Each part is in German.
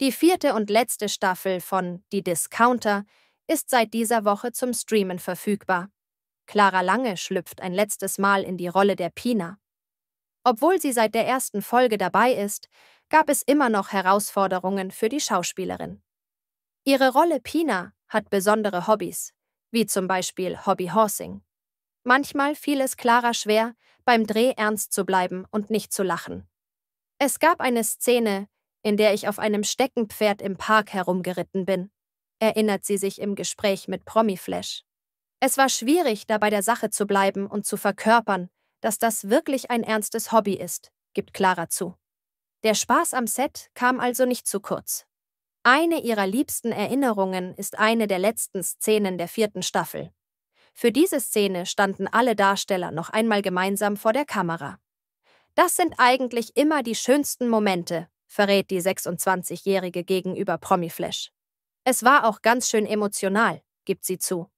Die vierte und letzte Staffel von Die Discounter ist seit dieser Woche zum Streamen verfügbar. Clara Lange schlüpft ein letztes Mal in die Rolle der Pina. Obwohl sie seit der ersten Folge dabei ist, gab es immer noch Herausforderungen für die Schauspielerin. Ihre Rolle Pina hat besondere Hobbys, wie zum Beispiel Hobbyhorsing. Manchmal fiel es Clara schwer, beim Dreh ernst zu bleiben und nicht zu lachen. Es gab eine Szene, in der ich auf einem Steckenpferd im Park herumgeritten bin, erinnert sie sich im Gespräch mit Promiflash. Es war schwierig, da bei der Sache zu bleiben und zu verkörpern, dass das wirklich ein ernstes Hobby ist, gibt Clara zu. Der Spaß am Set kam also nicht zu kurz. Eine ihrer liebsten Erinnerungen ist eine der letzten Szenen der vierten Staffel. Für diese Szene standen alle Darsteller noch einmal gemeinsam vor der Kamera. Das sind eigentlich immer die schönsten Momente, verrät die 26-Jährige gegenüber Promiflash. Es war auch ganz schön emotional, gibt sie zu.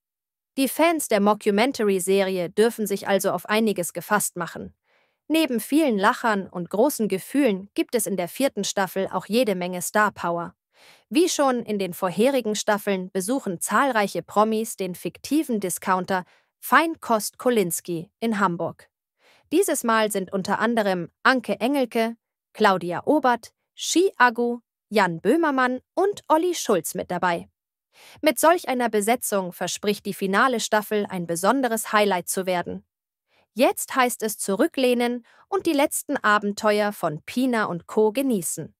Die Fans der Mockumentary-Serie dürfen sich also auf einiges gefasst machen. Neben vielen Lachern und großen Gefühlen gibt es in der vierten Staffel auch jede Menge Star Power. Wie schon in den vorherigen Staffeln besuchen zahlreiche Promis den fiktiven Discounter Feinkost Kolinski in Hamburg. Dieses Mal sind unter anderem Anke Engelke, Claudia Obert, Ski Agu, Jan Böhmermann und Olli Schulz mit dabei. Mit solch einer Besetzung verspricht die finale Staffel ein besonderes Highlight zu werden. Jetzt heißt es zurücklehnen und die letzten Abenteuer von Pina und Co. genießen.